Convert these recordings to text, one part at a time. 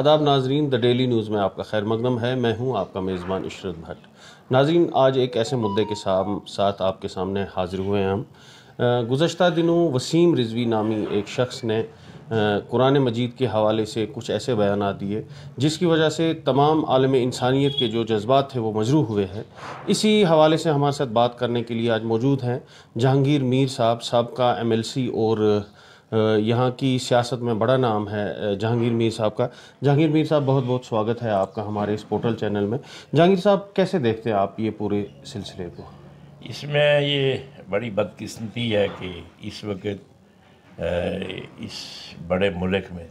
आदाब नाजरीन the daily news में आपका खैर मकदम है मैं हूँ आपका मेज़बान इशरत भट्ट नाजरीन आज एक ऐसे मुद्दे के साथ आपके सामने हाजिर हुए हैं हम गुज़शत दिनों वसीम रिजवी नामी एक शख्स ने कुरान मजीद के हवाले से कुछ ऐसे बयान दिए जिसकी वजह से तमाम आलम इंसानियत के जो जज्बात थे वो मजरू हुए हैं इसी हवाले से हमारे साथ बात करने के लिए आज मौजूद हैं जहांगीर मीर साहब साहब का एम एल सी और यहाँ की सियासत में बड़ा नाम है जहांगीर मीर साहब का जहांगीर मीर साहब बहुत बहुत स्वागत है आपका हमारे इस पोर्टल चैनल में जहांगीर साहब कैसे देखते हैं आप ये पूरे सिलसिले को इसमें ये बड़ी बदकिस्मती है कि इस वक्त इस बड़े मुल्क में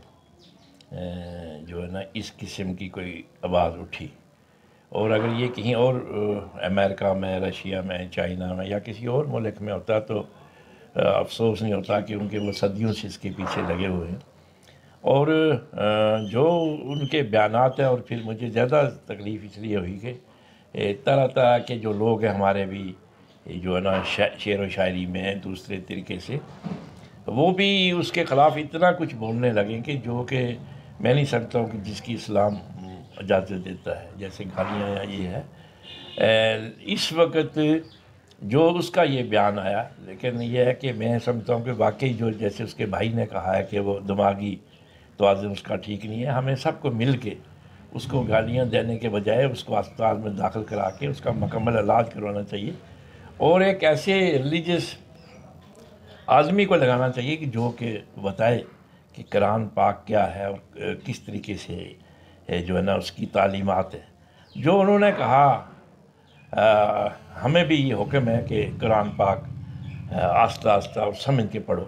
जो है ना इस किस्म की कोई आवाज़ उठी और अगर ये कहीं और अमेरिका में रशिया में चाइना में या किसी और मुल्क में होता तो अफसोस नहीं होता कि उनके वो सदियों से इसके पीछे लगे हुए हैं और जो उनके बयान हैं और फिर मुझे ज़्यादा तकलीफ़ इसलिए हुई कि तरह तरह के जो लोग हैं हमारे भी जो है ना शेर व शायरी में हैं दूसरे तरीके से वो भी उसके ख़िलाफ़ इतना कुछ बोलने लगे कि जो कि मैं नहीं समझता हूँ कि जिसकी इस्लाम इजाज़त देता है जैसे गालियाँ या ये है इस वक्त जो उसका ये बयान आया लेकिन यह है कि मैं समझता हूँ कि वाकई जो जैसे उसके भाई ने कहा है कि वो दिमागी तोज़न उसका ठीक नहीं है हमें सबको मिल के उसको गालियाँ देने के बजाय उसको अस्पताल में दाखिल करा के उसका मकम्मल इलाज करवाना चाहिए और एक ऐसे रिलीजस आदमी को लगाना चाहिए कि जो कि बताए कि कुरान पाक क्या है और किस तरीके से है जो है ना उसकी तालीमत है जो उन्होंने कहा हमें भी ये हुक्म है कि कुरान पाक आस्ता आस्ता और समझ के पढ़ो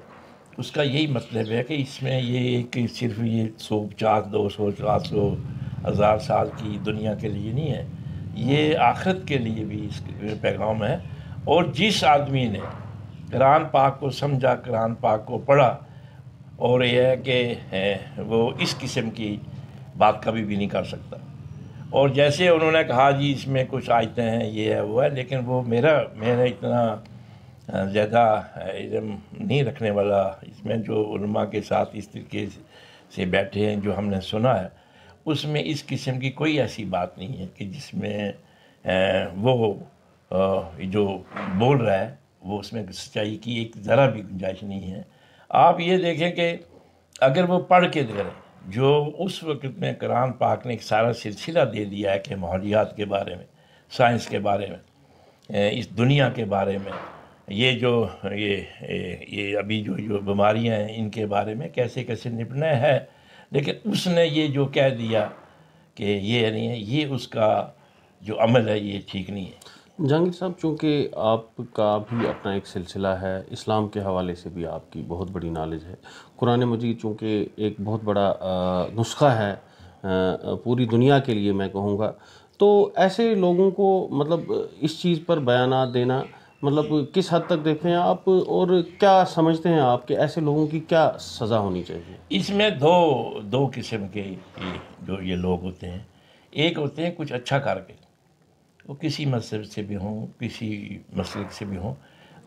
उसका यही मतलब है कि इसमें ये एक सिर्फ ये सौ पचास दो सौ चार सौ हज़ार साल की दुनिया के लिए नहीं है ये आखिरत के लिए भी इस पैगाम है और जिस आदमी ने कुरान पाक को समझा कुरान पाक को पढ़ा और यह है कि वो इस किस्म की बात कभी भी नहीं कर सकता और जैसे उन्होंने कहा जी इसमें कुछ आयतें हैं ये है वो है लेकिन वो मेरा मेरा इतना ज़्यादा इलम नहीं रखने वाला इसमें जो उलमा के साथ इस तरीके से बैठे हैं जो हमने सुना है उसमें इस किस्म की कोई ऐसी बात नहीं है कि जिसमें वो जो बोल रहा है वो उसमें सच्चाई की एक ज़रा भी गुंजाइश नहीं है आप ये देखें कि अगर वो पढ़ के करें जो उस वक्त में कुरान पाक ने एक सारा सिलसिला दे दिया है कि माहौलियात के बारे में साइंस के बारे में इस दुनिया के बारे में ये जो ये ये अभी जो जो बीमारियाँ हैं इनके बारे में कैसे कैसे निपटने हैं लेकिन उसने ये जो कह दिया कि ये नहीं है ये उसका जो अमल है ये ठीक नहीं है जहांगीर साहब चूँकि आपका भी अपना एक सिलसिला है इस्लाम के हवाले से भी आपकी बहुत बड़ी नॉलेज है कुरान मजीद चूँकि एक बहुत बड़ा नुस्खा है पूरी दुनिया के लिए मैं कहूँगा तो ऐसे लोगों को मतलब इस चीज़ पर बयान देना मतलब किस हद तक देखते हैं आप और क्या समझते हैं आप कि ऐसे लोगों की क्या सज़ा होनी चाहिए इसमें दो दो किस्म के जो ये लोग होते हैं एक होते हैं कुछ अच्छा करके वो किसी मजहब से भी हों किसी मसलक से भी हों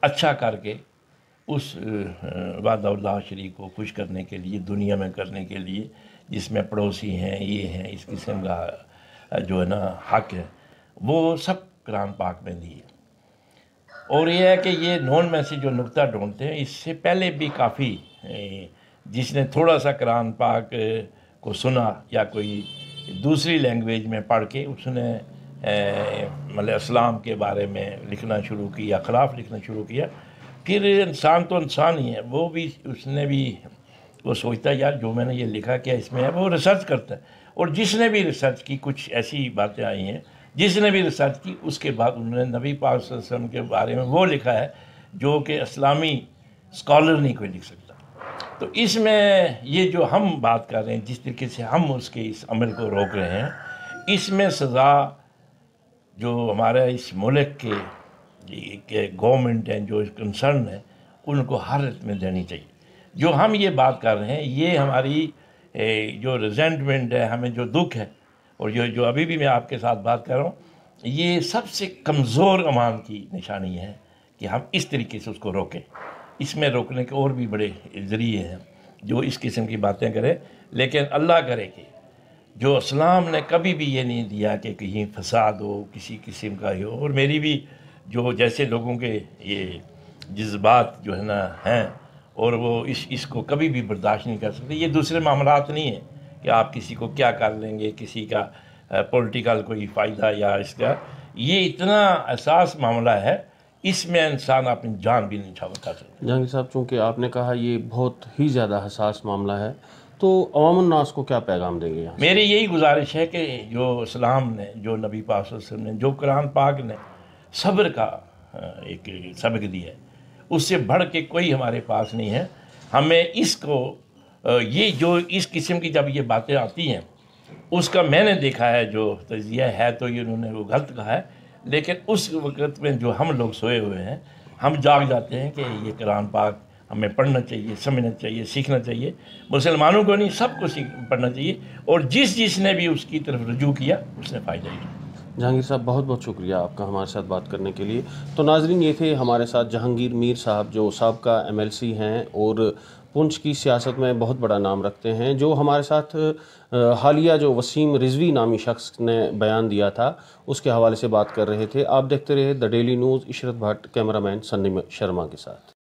अच्छा करके उस वादा शरीफ को खुश करने के लिए दुनिया में करने के लिए जिसमें पड़ोसी हैं ये हैं इस किस्म का जो है ना हक है वो सब कुरान पाक में दिए और ये है कि ये नॉन में से जो नुकता ढूंढते हैं इससे पहले भी काफ़ी जिसने थोड़ा सा कुरान पाक को सुना या कोई दूसरी लैंग्वेज में पढ़ के उसने मतलब के बारे में लिखना शुरू किया खिलाफ लिखना शुरू किया फिर इंसान तो इंसान ही है वो भी उसने भी वो सोचता है यार जो मैंने ये लिखा क्या इसमें है वो रिसर्च करता है और जिसने भी रिसर्च की कुछ ऐसी बातें आई हैं जिसने भी रिसर्च की उसके बाद उन्होंने नबी पाक वसल्लम के बारे में वो लिखा है जो कि इस्लामी स्कॉलर नहीं कोई लिख सकता तो इसमें ये जो हम बात कर रहे हैं जिस तरीके से हम उसके इस अमल को रोक रहे हैं इसमें सज़ा जो हमारे इस मुल्क के, के गवर्नमेंट हैं जो कंसर्न है उनको हर हालत में देनी चाहिए जो हम ये बात कर रहे हैं ये हमारी ए, जो रिजेंटमेंट है हमें जो दुख है और जो जो अभी भी मैं आपके साथ बात कर रहा हूँ ये सबसे कमज़ोर अमान की निशानी है कि हम इस तरीके से उसको रोकें इसमें रोकने के और भी बड़े ज़रिए हैं जो इस किस्म की बातें करें लेकिन अल्लाह करे कि जो इस्लाम ने कभी भी ये नहीं दिया कि कहीं फसाद हो किसी किस्म का ही हो और मेरी भी जो जैसे लोगों के ये जज्बात जो है ना हैं और वो इस इसको कभी भी बर्दाश्त नहीं कर सकते ये दूसरे मामला नहीं है कि आप किसी को क्या कर लेंगे किसी का पॉलिटिकल कोई फ़ायदा या इसका ये इतना एहसास मामला है इसमें इंसान अपनी जान भी नहीं छावा कर सकता जहांगीर साहब चूँकि आपने कहा ये बहुत ही ज़्यादा हसास मामला है तो अवामनास को क्या पैगाम देंगे मेरी यही गुजारिश है कि जो इस्लाम ने जो नबी पास ने जो कुरान पाक ने सब्र का एक सबक दिया है उससे बढ़ के कोई हमारे पास नहीं है हमें इसको ये जो इस किस्म की जब ये बातें आती हैं उसका मैंने देखा है जो तजिया है तो ये उन्होंने वो गलत कहा है लेकिन उस वक़्त में जो हम लोग सोए हुए हैं हम जाग जाते हैं कि ये कुरान पाक हमें पढ़ना चाहिए समझना चाहिए सीखना चाहिए मुसलमानों को नहीं सबको सीख पढ़ना चाहिए और जिस जिसने भी उसकी तरफ रजू किया उसने फ़ायदा लिया जहांगीर साहब बहुत बहुत शुक्रिया आपका हमारे साथ बात करने के लिए तो नाजरीन ये थे हमारे साथ जहांगीर मीर साहब जो सबका एम एल हैं और पुंछ की सियासत में बहुत बड़ा नाम रखते हैं जो हमारे साथ हालिया जो वसीम रिजवी नामी शख्स ने बयान दिया था उसके हवाले से बात कर रहे थे आप देखते रहे the daily news Ishrat Bhatt cameraman Sunny Sharma के साथ